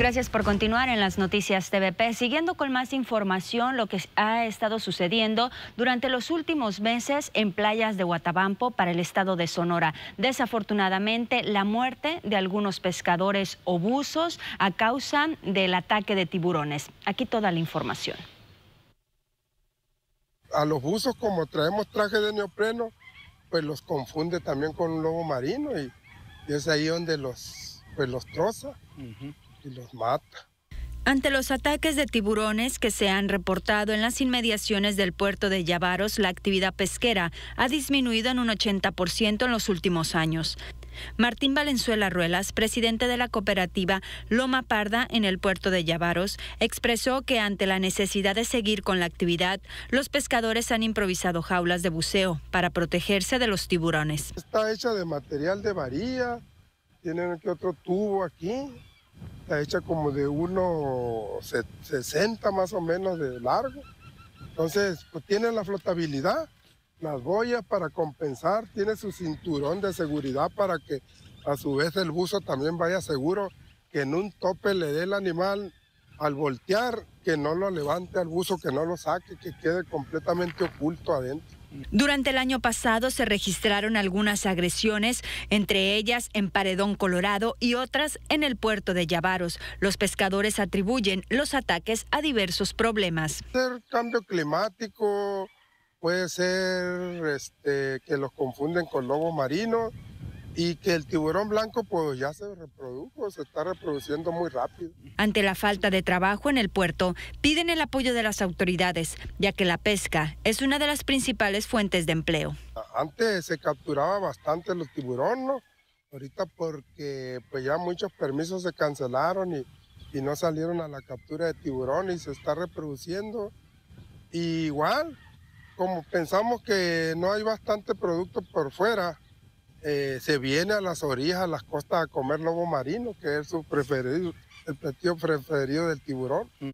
Gracias por continuar en las noticias TVP. Siguiendo con más información, lo que ha estado sucediendo durante los últimos meses en playas de Guatabampo para el estado de Sonora. Desafortunadamente, la muerte de algunos pescadores o buzos a causa del ataque de tiburones. Aquí toda la información. A los buzos, como traemos traje de neopreno, pues los confunde también con un lobo marino y, es ahí donde los, pues los troza y los mata. Ante los ataques de tiburones que se han reportado en las inmediaciones del puerto de Yavaros, la actividad pesquera ha disminuido en un 80% en los últimos años. Martín Valenzuela Ruelas, presidente de la cooperativa Loma Parda en el puerto de Yavaros, expresó que ante la necesidad de seguir con la actividad, los pescadores han improvisado jaulas de buceo para protegerse de los tiburones. Está hecha de material de varilla... tienen aquí otro tubo aquí, está hecha como de 60 más o menos de largo. Entonces, pues, tiene la flotabilidad, las boyas para compensar, tiene su cinturón de seguridad para que a su vez el buzo también vaya seguro, que en un tope le dé el animal al voltear, que no lo levante al buzo, que no lo saque, que quede completamente oculto adentro. Durante el año pasado se registraron algunas agresiones, entre ellas en Paredón, Colorado y otras en el puerto de Yavaros. Los pescadores atribuyen los ataques a diversos problemas. ser cambio climático puede ser este, que los confunden con lobos marinos y que el tiburón blanco pues ya se reprodujo, se está reproduciendo muy rápido. Ante la falta de trabajo en el puerto, piden el apoyo de las autoridades, ya que la pesca es una de las principales fuentes de empleo. Antes se capturaba bastante los tiburones, ahorita porque pues ya muchos permisos se cancelaron y, y no salieron a la captura de tiburones y se está reproduciendo. igual, como pensamos que no hay bastante producto por fuera, eh, se viene a las orillas, a las costas a comer lobo marino, que es su preferido, el platillo preferido del tiburón. Mm.